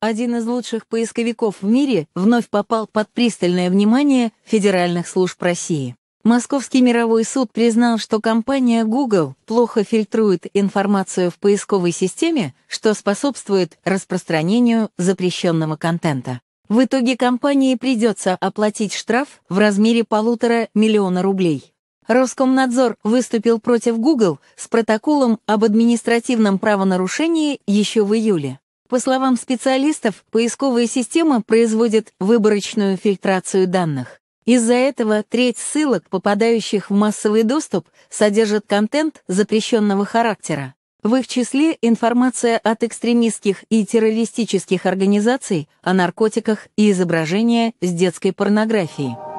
один из лучших поисковиков в мире, вновь попал под пристальное внимание федеральных служб России. Московский мировой суд признал, что компания Google плохо фильтрует информацию в поисковой системе, что способствует распространению запрещенного контента. В итоге компании придется оплатить штраф в размере полутора миллиона рублей. Роскомнадзор выступил против Google с протоколом об административном правонарушении еще в июле. По словам специалистов, поисковая система производит выборочную фильтрацию данных. Из-за этого треть ссылок, попадающих в массовый доступ, содержит контент запрещенного характера. В их числе информация от экстремистских и террористических организаций о наркотиках и изображения с детской порнографией.